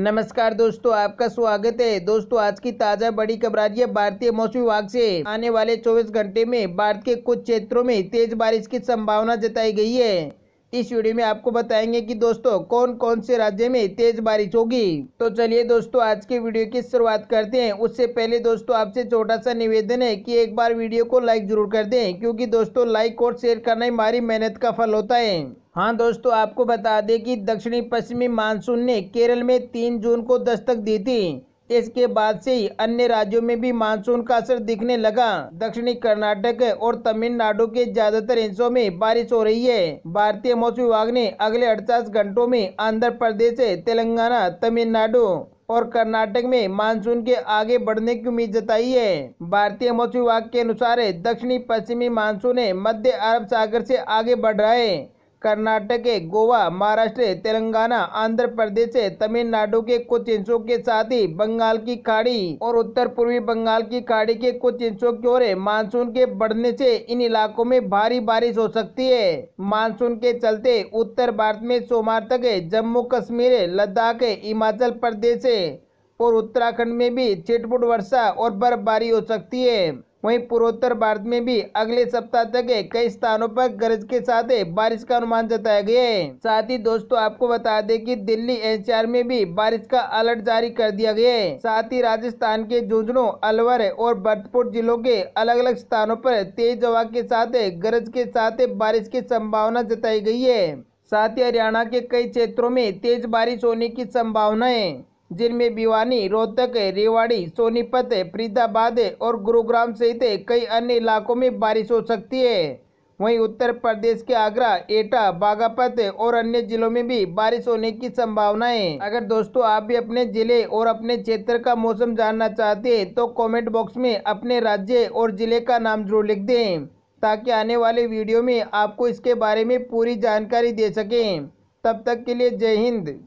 नमस्कार दोस्तों आपका स्वागत है दोस्तों आज की ताज़ा बड़ी है भारतीय मौसम विभाग से आने वाले 24 घंटे में भारत के कुछ क्षेत्रों में तेज बारिश की संभावना जताई गई है इस वीडियो में आपको बताएंगे कि दोस्तों कौन कौन से राज्य में तेज बारिश होगी तो चलिए दोस्तों आज के वीडियो की शुरुआत करते हैं उससे पहले दोस्तों आपसे छोटा सा निवेदन है कि एक बार वीडियो को लाइक जरूर कर दें क्योंकि दोस्तों लाइक और शेयर करना हमारी मेहनत का फल होता है हाँ दोस्तों आपको बता दें कि दक्षिणी पश्चिमी मानसून ने केरल में तीन जून को दस्तक दी थी इसके बाद से ही अन्य राज्यों में भी मानसून का असर दिखने लगा दक्षिणी कर्नाटक और तमिलनाडु के ज्यादातर हिस्सों में बारिश हो रही है भारतीय मौसम विभाग ने अगले अड़तालीस घंटों में आंध्र प्रदेश तेलंगाना तमिलनाडु और कर्नाटक में मानसून के आगे बढ़ने की उम्मीद जताई है भारतीय मौसम विभाग के अनुसार दक्षिणी पश्चिमी मानसून मध्य अरब सागर से आगे बढ़ रहा है कर्नाटक गोवा महाराष्ट्र तेलंगाना आंध्र प्रदेश तमिलनाडु के कुछ हिस्सों के साथ ही बंगाल की खाड़ी और उत्तर पूर्वी बंगाल की खाड़ी के कुछ हिस्सों की ओर मानसून के बढ़ने से इन इलाकों में भारी बारिश हो सकती है मानसून के चलते उत्तर भारत में सोमवार तक जम्मू कश्मीर लद्दाख हिमाचल प्रदेश और उत्तराखंड में भी छिटपुट वर्षा और बर्फबारी हो सकती है वहीं पूर्वोत्तर भारत में भी अगले सप्ताह तक कई स्थानों पर गरज के साथ बारिश का अनुमान जताया गया है साथ ही दोस्तों आपको बता दें कि दिल्ली एनसीआर में भी बारिश का अलर्ट जारी कर दिया गया है साथ ही राजस्थान के झुंझुनू अलवर और भरतपुर जिलों के अलग अलग स्थानों पर तेज हवा के साथ गरज के साथ बारिश की संभावना जताई गई है साथ ही हरियाणा के कई क्षेत्रों में तेज बारिश होने की संभावना है जिनमें भिवानी रोहतक रेवाड़ी सोनीपत फरीदाबाद और गुरुग्राम सहित कई अन्य इलाकों में बारिश हो सकती है वहीं उत्तर प्रदेश के आगरा एटा बागापत और अन्य जिलों में भी बारिश होने की संभावना है अगर दोस्तों आप भी अपने जिले और अपने क्षेत्र का मौसम जानना चाहते हैं तो कमेंट बॉक्स में अपने राज्य और जिले का नाम जरूर लिख दें ताकि आने वाले वीडियो में आपको इसके बारे में पूरी जानकारी दे सकें तब तक के लिए जय हिंद